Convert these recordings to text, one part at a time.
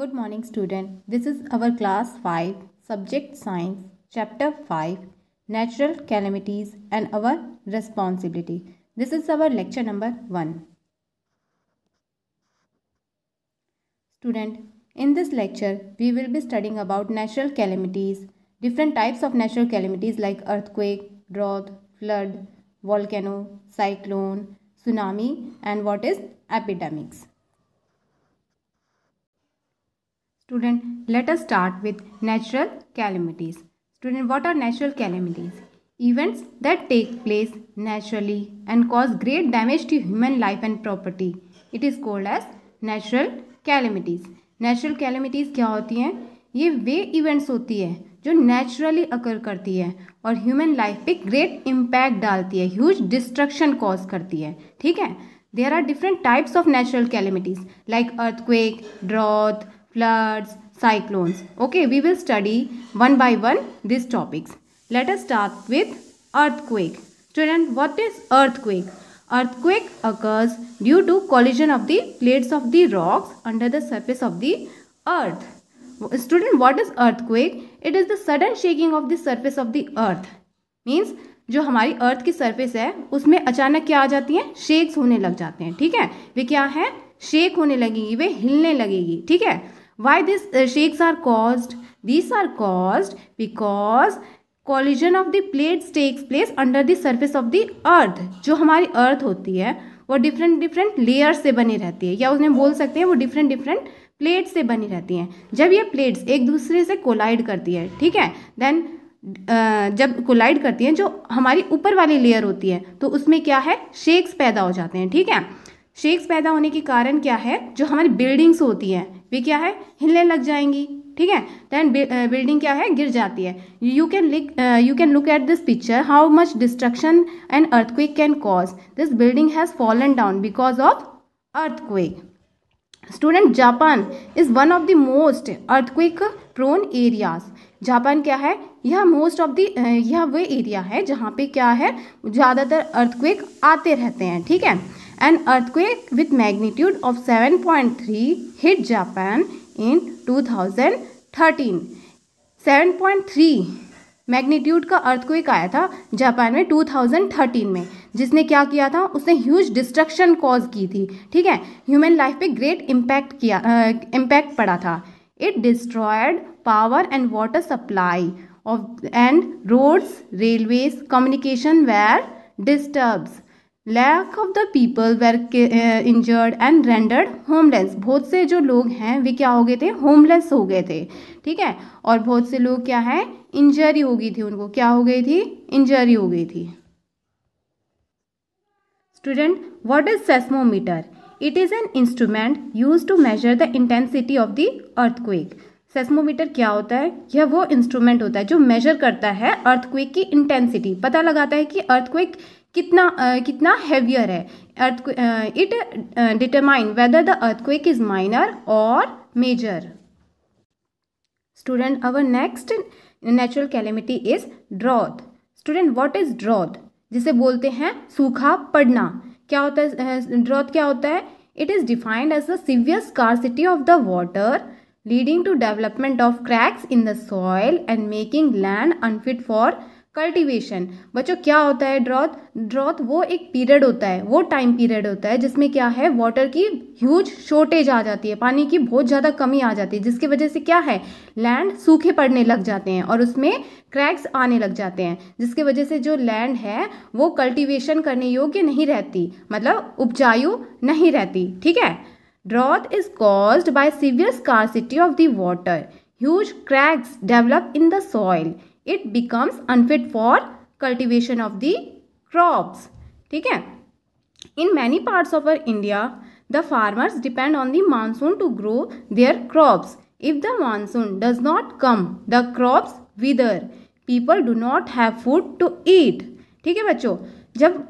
Good morning student. This is our class 5 subject science chapter 5 natural calamities and our responsibility. This is our lecture number 1. Student, in this lecture we will be studying about natural calamities, different types of natural calamities like earthquake, drought, flood, volcano, cyclone, tsunami and what is epidemics. Student, let us start with natural calamities. Student, what are natural calamities? Events that take place naturally and cause great damage to human life and property. It is called as natural calamities. natural calamities kya hoti hain ye ve events hoti hai जो naturally occur करती है और human life पे great impact डालती है huge destruction cause करती है ठीक है there are different types of natural calamities like earthquake drought floods, cyclones. Okay, we will study one by one these topics. Let us start with earthquake. Student, what is earthquake? Earthquake occurs due to collision of the plates of the rocks under the surface of the earth. Student, what is earthquake? It is the sudden shaking of the surface of the earth. Means जो हमारी अर्थ की surface है उसमें अचानक क्या आ जाती है shakes होने लग जाते हैं ठीक है वे क्या है शेक होने लगेगी वे हिलने लगेगी ठीक है Why uh, shakes are caused? These are caused because collision of the plates takes place under the surface of the earth. जो हमारी earth होती है वो डिफरेंट डिफरेंट लेयर्स से बनी रहती है या उसमें बोल सकते हैं वो डिफरेंट डिफरेंट प्लेट से बनी रहती हैं जब ये प्लेट्स एक दूसरे से कोलाइड करती है ठीक है देन uh, जब कोलाइड करती हैं जो हमारी ऊपर वाली लेयर होती है तो उसमें क्या है शेक्स पैदा हो जाते हैं ठीक है शेक्स पैदा होने के कारण क्या है जो हमारी बिल्डिंग्स होती हैं वे क्या है हिलने लग जाएंगी ठीक है दैन बिल्डिंग क्या है गिर जाती है you can look you can look at this picture how much destruction and earthquake can cause this building has fallen down because of earthquake student Japan is one of the most earthquake prone areas Japan क्या है यह most of the यह वे area है जहाँ पे क्या है ज़्यादातर अर्थक्विक आते रहते हैं ठीक है earthquake magnitude of seven point three hit Japan in two thousand thirteen seven point three magnitude का अर्थक्वेक आया था जापान में टू थाउजेंड थर्टीन में जिसने क्या किया था उसने ह्यूज डिस्ट्रक्शन कॉज की थी ठीक है ह्यूमन लाइफ पे ग्रेट इम्पैक्ट किया इम्पैक्ट पड़ा था it destroyed power and water supply off and roads railways communication were disturbs lack of the people were injured and rendered homeless बहुत से जो लोग हैं वे क्या हो गए थे होमलेस हो गए थे ठीक है और बहुत से लोग क्या है इंजरी हो गई थी उनको क्या हो गई थी इंजरी हो गई थी student what is seismometer it is an instrument use to measure the intensity of the earthquake seismometer क्या होता है यह वो इंस्ट्रूमेंट होता है जो मेजर करता है अर्थक्वेक की इंटेंसिटी पता लगाता है कि अर्थक्वेक कितना uh, कितना हैवियर है earth it determine whether the earthquake is minor और major student our next natural calamity is drought student what is drought जिसे बोलते हैं सूखा पड़ना क्या होता है ड्रॉथ क्या होता है it is defined as the severe scarcity of the water leading to development of cracks in the soil and making land unfit for cultivation बच्चों क्या होता है ड्रॉथ ड्रॉथ वो एक पीरियड होता है वो टाइम पीरियड होता है जिसमें क्या है वाटर की ह्यूज शॉर्टेज आ जाती है पानी की बहुत ज़्यादा कमी आ जाती है जिसकी वजह से क्या है लैंड सूखे पड़ने लग जाते हैं और उसमें क्रैक्स आने लग जाते हैं जिसकी वजह से जो लैंड है वो कल्टिवेशन करने योग्य नहीं रहती मतलब उपजायु नहीं रहती ठीक है drought is caused by severe scarcity of the water huge cracks develop in the soil it becomes unfit for cultivation of the crops ठीक है in many parts of uh India the farmers depend on the monsoon to grow their crops if the monsoon does not come the crops wither people do not have food to eat ठीक है बच्चों जब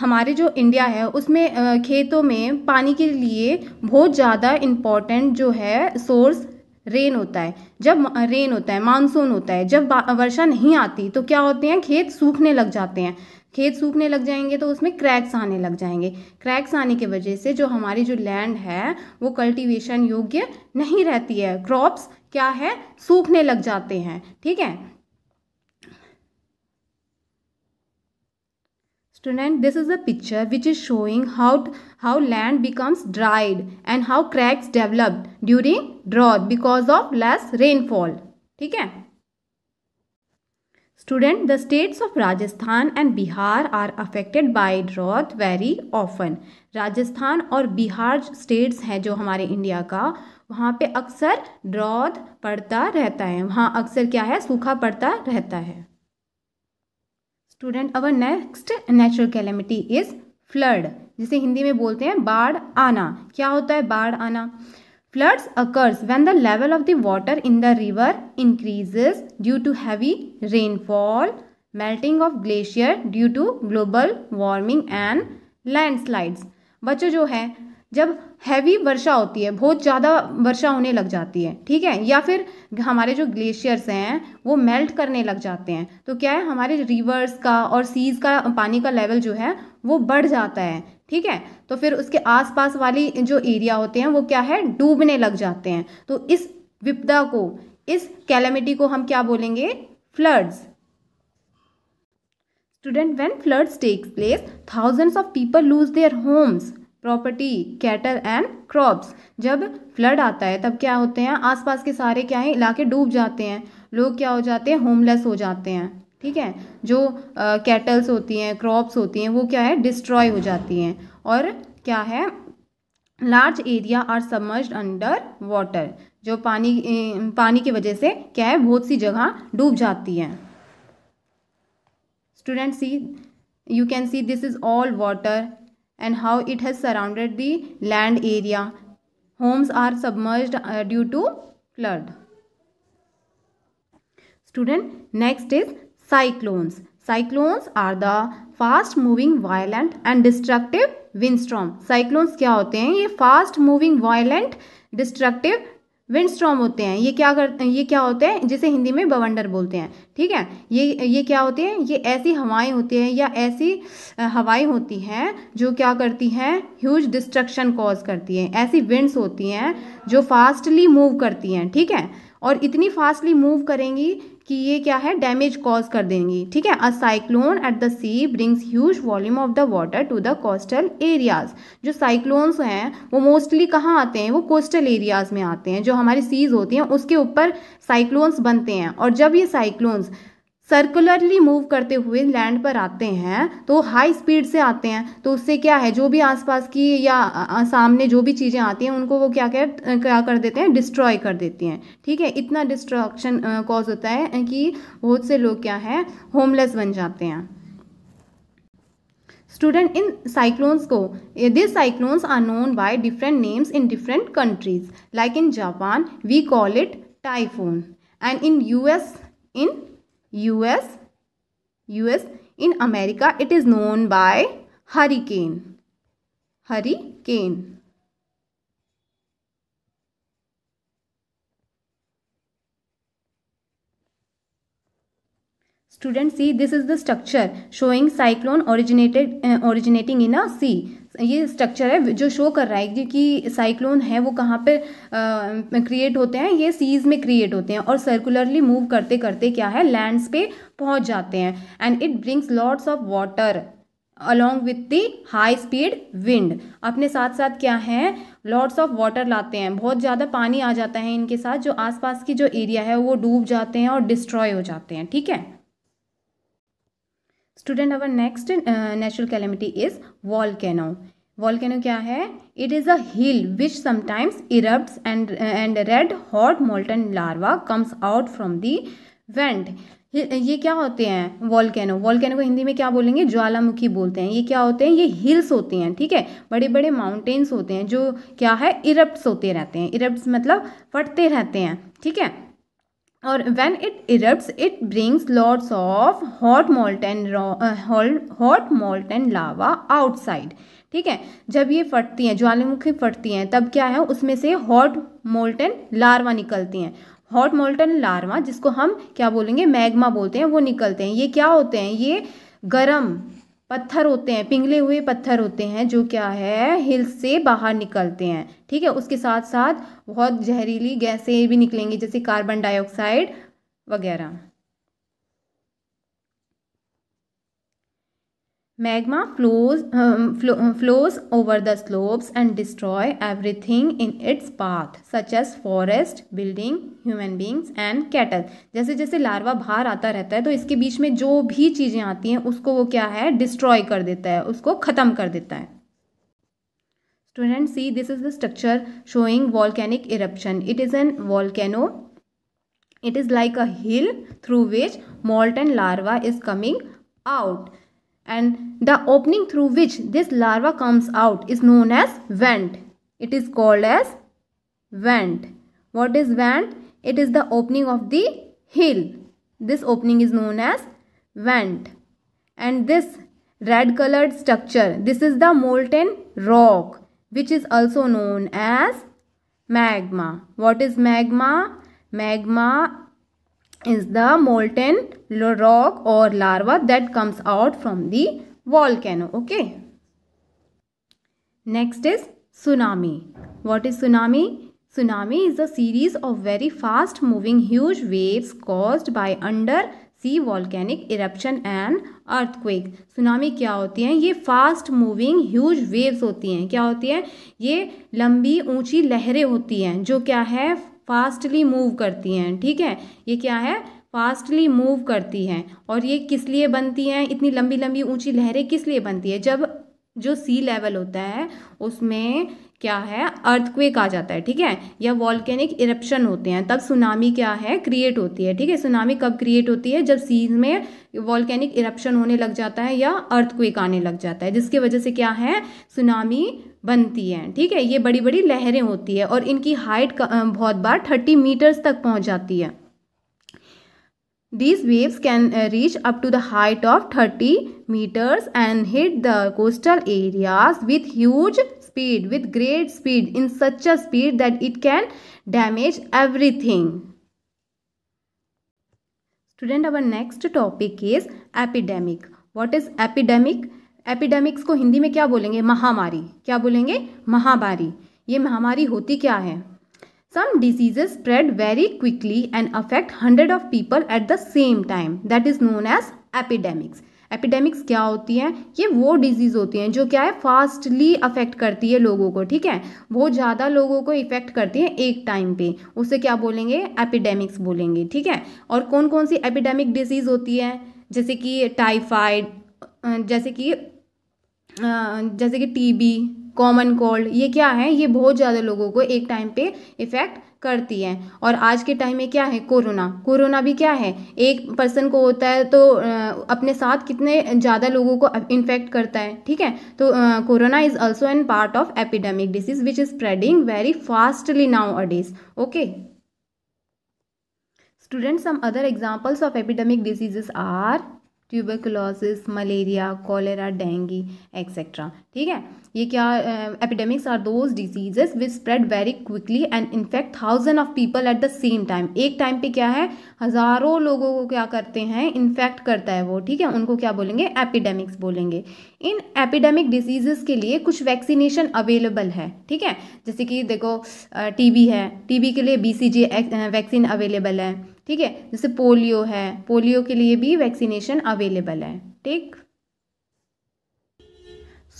हमारे जो India है उसमें खेतों में पानी के लिए बहुत ज़्यादा इम्पॉर्टेंट जो है सोर्स रेन होता है जब रेन होता है मानसून होता है जब वर्षा नहीं आती तो क्या होते हैं खेत सूखने लग जाते हैं खेत सूखने लग जाएंगे तो उसमें क्रैक्स आने लग जाएंगे क्रैक्स आने की वजह से जो हमारी जो लैंड है वो कल्टीवेशन योग्य नहीं रहती है क्रॉप्स क्या है सूखने लग जाते हैं ठीक है Student, this is a picture which is showing how, how land becomes dried and how cracks developed during drought because of less rainfall. theek hai Student, the states of Rajasthan and Bihar are affected by drought very often. rajasthan aur bihar states हैं jo hamare india ka wahan pe aksar drought padta rehta hai wahan aksar kya hai sukha padta rehta hai student our next natural calamity is flood जिसे हिंदी में बोलते हैं बाढ़ आना क्या होता है बाढ़ आना floods occurs when the level of the water in the river increases due to heavy rainfall melting of glacier due to global warming and landslides बच्चों जो है जब हैवी वर्षा होती है बहुत ज़्यादा वर्षा होने लग जाती है ठीक है या फिर हमारे जो ग्लेशियर्स हैं वो मेल्ट करने लग जाते हैं तो क्या है हमारे रिवर्स का और सीज़ का पानी का लेवल जो है वो बढ़ जाता है ठीक है तो फिर उसके आसपास वाली जो एरिया होते हैं वो क्या है डूबने लग जाते हैं तो इस विपदा को इस कैलेमिटी को हम क्या बोलेंगे floods student when floods takes place thousands of people lose their homes property cattle and crops जब फ्लड आता है तब क्या होते हैं आसपास के सारे क्या हैं इलाके डूब जाते हैं लोग क्या हो जाते हैं होमलेस हो जाते हैं ठीक है जो कैटल्स uh, होती हैं क्रॉप्स होती हैं वो क्या है डिस्ट्रॉय हो जाती हैं और क्या है large area are submerge under water जो पानी पानी की वजह से क्या है बहुत सी जगह डूब जाती हैं student see you can see this is all water and how it has surrounded the land area. Homes are submerged uh, due to flood. Student, next is cyclones. Cyclones are the fast moving violent and destructive windstorm. Cyclones kya hote hain? fast moving violent destructive wind windstorm होते हैं ये क्या करते हैं ये क्या होते हैं जिसे हिंदी में बवंडर बोलते हैं ठीक है ये ये क्या होते हैं ये ऐसी हवाएं होती हैं या ऐसी हवाएं होती हैं जो क्या करती हैं ह्यूज डिस्ट्रक्शन कॉज करती हैं ऐसी विंड्स होती हैं जो फास्टली मूव करती हैं ठीक है और इतनी फास्टली मूव करेंगी कि ये क्या है डैमेज कॉज कर देंगी ठीक है a cyclone at the sea brings huge volume of the water to the coastal areas जो साइक्लोन्स हैं वो मोस्टली कहाँ आते हैं वो कोस्टल एरियाज में आते हैं जो हमारी सीज होती हैं उसके ऊपर साइक्लोन्स बनते हैं और जब ये साइक्लोन्स सर्कुलरली मूव करते हुए लैंड पर आते हैं तो हाई स्पीड से आते हैं तो उससे क्या है जो भी आसपास की या सामने जो भी चीज़ें आती हैं उनको वो क्या कर क्या कर देते हैं डिस्ट्रॉय कर देती हैं ठीक है इतना डिस्ट्रक्शन कॉज होता है कि बहुत से लोग क्या है होमलेस बन जाते हैं स्टूडेंट इन साइक्लोन्स को this cyclones are known by different names in different countries like in Japan we call it typhoon and in US in US, US in America it is known by hurricane, hurricane. Students see this is the structure showing cyclone originated uh, originating in a sea. ये structure है जो show कर रहा है कि cyclone है वो कहाँ पर क्रिएट होते हैं ये सीज में क्रिएट होते हैं और सर्कुलरली मूव करते करते क्या है लैंड्स पे पहुँच जाते हैं and it brings lots of water along with the high speed wind अपने साथ साथ क्या है लॉट्स ऑफ वाटर लाते हैं बहुत ज़्यादा पानी आ जाता है इनके साथ जो आसपास की जो एरिया है वो डूब जाते हैं और डिस्ट्रॉय हो जाते हैं ठीक है student our next natural calamity is volcano volcano क्या है it is a hill which sometimes erupt and and red hot molten larva comes out from the vent ये क्या होते हैं वॉलकैनो वॉलकैनो को हिंदी में क्या बोलेंगे ज्वालामुखी बोलते हैं ये क्या होते हैं ये हिल्स होते हैं ठीक है बड़े बड़े माउंटेन्स होते हैं जो क्या है इरप्ट होते रहते हैं इरप्ट मतलब फटते रहते हैं ठीक है और when it erupts it brings lots of hot molten hot molten lava outside ठीक है जब ये फटती हैं ज्वालामुखी फटती हैं तब क्या है उसमें से हॉट मोल्टन लार्वा निकलती हैं हॉट मोल्टन लार्वा जिसको हम क्या बोलेंगे मैग्मा बोलते हैं वो निकलते हैं ये क्या होते हैं ये गरम पत्थर होते हैं पिघले हुए पत्थर होते हैं जो क्या है हिल्स से बाहर निकलते हैं ठीक है उसके साथ साथ बहुत जहरीली गैसें भी निकलेंगी जैसे कार्बन डाइऑक्साइड वगैरह Magma flows flows over the slopes and destroy everything in its path such as forest building human beings and cattle जैसे जैसे लार्वा बाहर आता रहता है तो इसके बीच में जो भी चीज़ें आती हैं उसको वो क्या है डिस्ट्रॉय कर देता है उसको ख़त्म कर देता है student see this is the structure showing volcanic eruption it is an volcano it is like a hill through which molten larva is coming out and the opening through which this larva comes out is known as vent. It is called as vent. What is vent? It is the opening of the hill. This opening is known as vent. And this red colored structure, this is the molten rock which is also known as magma. What is magma? Magma is the molten rock or larva that comes out from the volcano okay next is tsunami what is tsunami tsunami is a series of very fast moving huge waves caused by under sea volcanic eruption and earthquake tsunami क्या होती हैं ये fast moving huge waves होती हैं क्या होती हैं ये लंबी ऊंची लहरें होती हैं जो क्या है फास्टली मूव करती हैं ठीक है ये क्या है फास्टली मूव करती हैं और ये किस लिए बनती हैं इतनी लंबी लंबी ऊंची लहरें किस लिए बनती है जब जो सी लेवल होता है उसमें क्या है अर्थक्वेक आ जाता है ठीक है या वॉल्केनिक इरप्शन होते हैं तब सुनामी क्या है क्रिएट होती है ठीक है सुनामी कब क्रिएट होती है जब सीज में वॉल्केनिक इरप्शन होने लग जाता है या अर्थक्वेक आने लग जाता है जिसकी वजह से क्या है सुनामी बनती है ठीक है ये बड़ी बड़ी लहरें होती है और इनकी हाइट बहुत बार थर्टी मीटर्स तक पहुँच जाती है These waves can reach up to the height of 30 meters and hit the coastal areas with huge speed with great speed in such a speed that it can damage everything. Student, our next topic is epidemic. What is epidemic? Epidemics को हिंदी में क्या बोलेंगे महामारी क्या बोलेंगे महामारी ये महामारी होती क्या है some diseases spread very quickly and affect hundred of people at the same time that is known as epidemics epidemics क्या होती हैं ये वो डिजीज़ होती हैं जो क्या है फास्टली अफेक्ट करती है लोगों को ठीक है बहुत ज़्यादा लोगों को इफेक्ट करती है एक टाइम पे उसे क्या बोलेंगे एपिडेमिक्स बोलेंगे ठीक है और कौन कौन सी एपिडेमिक डिजीज़ होती है जैसे कि टाइफाइड जैसे कि जैसे कि टीबी कॉमन कोल्ड ये क्या है ये बहुत ज़्यादा लोगों को एक टाइम पे इफ़ेक्ट करती है और आज के टाइम में क्या है कोरोना कोरोना भी क्या है एक पर्सन को होता है तो अपने साथ कितने ज़्यादा लोगों को इन्फेक्ट करता है ठीक है तो corona is also an part of epidemic disease which is spreading very fastly nowadays okay students some other examples of epidemic diseases are tuberculosis malaria cholera dengue etcetera ठीक है ये क्या epidemics are those diseases which spread very quickly and infect thousand of people at the same time एक time पे क्या है हज़ारों लोगों को क्या करते हैं इन्फेक्ट करता है वो ठीक है उनको क्या बोलेंगे एपिडेमिक्स बोलेंगे इन एपिडेमिक डिजीजेस के लिए कुछ वैक्सीनेशन अवेलेबल है ठीक है जैसे कि देखो टीबी uh, है टीबी के लिए बीसीजी वैक्सीन अवेलेबल है ठीक है जैसे पोलियो है पोलियो के लिए भी वैक्सीनेशन अवेलेबल है ठीक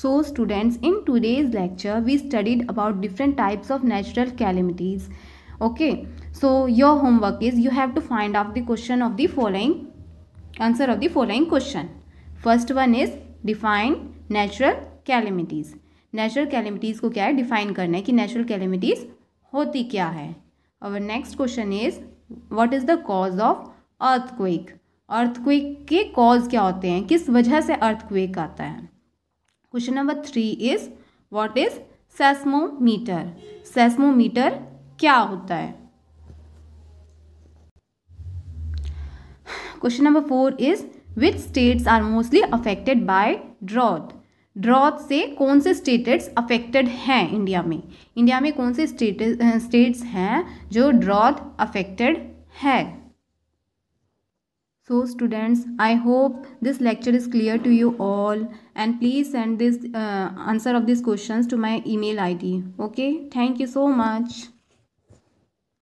so students in today's lecture we studied about different types of natural calamities okay so your homework is you have to find out the question of the following answer of the following question first one is define natural calamities natural calamities को क्या है define करना है कि natural calamities होती क्या है और next question is what is the cause of earthquake earthquake के कॉज क्या होते हैं किस वजह से अर्थक्वेक आता है question number three is what is seismometer seismometer क्या होता है question number four is which states are mostly affected by drought drought से कौन से स्टेट्स अफेक्टेड हैं इंडिया में इंडिया में कौन से स्टेट्स हैं जो ड्रॉ अफेक्टेड है so students I hope this lecture is clear to you all and please send this answer of this question to my email I D okay thank you so much